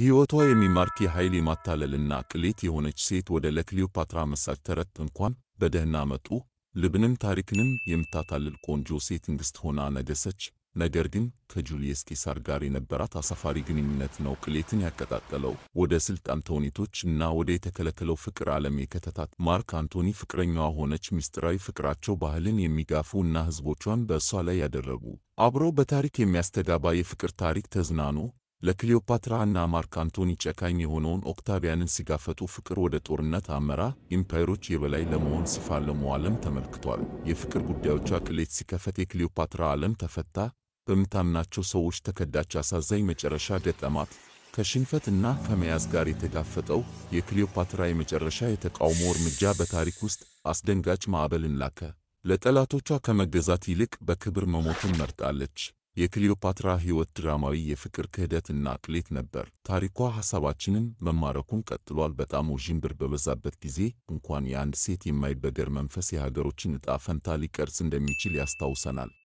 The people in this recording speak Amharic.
ሕይወቷ የሚማርክ የኃይል የማታለልና ቅሌት የሆነች ሴት ወደ ለክሊዮፓትራ መሳጭ ተረት እንኳን በደህና መጡ። ልብንም ታሪክንም የምታታልል ቆንጆ ሴት ንግሥት ሆና ነገሰች። ነገር ግን ከጁልየስ ቄሳር ጋር የነበራት አሳፋሪ ግንኙነት ነው ቅሌትን ያቀጣጠለው። ወደ ሥልጣን ተውኔቶች እና ወደ የተከለከለው ፍቅር ዓለም የከተታት። ማርክ አንቶኒ ፍቅረኛዋ ሆነች። ምስጢራዊ ፍቅራቸው ባህልን የሚጋፉ እና ሕዝቦቿን በእሷ ላይ ያደረጉ አብረው በታሪክ የሚያስተጋባ የፍቅር ታሪክ ተዝናኑ። ለክሊዮፓትራ እና ማርክ አንቶኒ ጨካኝ የሆነውን ኦክታቪያንን ሲጋፈጡ ፍቅር ወደ ጦርነት አመራ። ኢምፓየሮች የበላይ ለመሆን ሲፋለሙ ዓለም ተመልክቷል። የፍቅር ጉዳዮቿ ቅሌት ሲከፈት የክሊዮፓትራ ዓለም ተፈታ። በምታምናቸው ሰዎች ተከዳች። አሳዛኝ መጨረሻ ገጠማት። ከሽንፈት እና ከመያዝ ጋር የተጋፈጠው የክሊዮፓትራ የመጨረሻ የተቃውሞ እርምጃ በታሪክ ውስጥ አስደንጋጭ ማዕበልን ላከ። ለጠላቶቿ ከመገዛት ይልቅ በክብር መሞትን መርጣለች። የክሊዮፓትራ ሕይወት ድራማዊ የፍቅር ክህደት እና ቅሌት ነበር። ታሪኳ ሐሳባችንን መማረኩን ቀጥሏል። በጣም ውዥንብር በበዛበት ጊዜ እንኳን የአንድ ሴት የማይበገር መንፈስ የሀገሮችን ዕጣ ፈንታ ሊቀርጽ እንደሚችል ያስታውሰናል።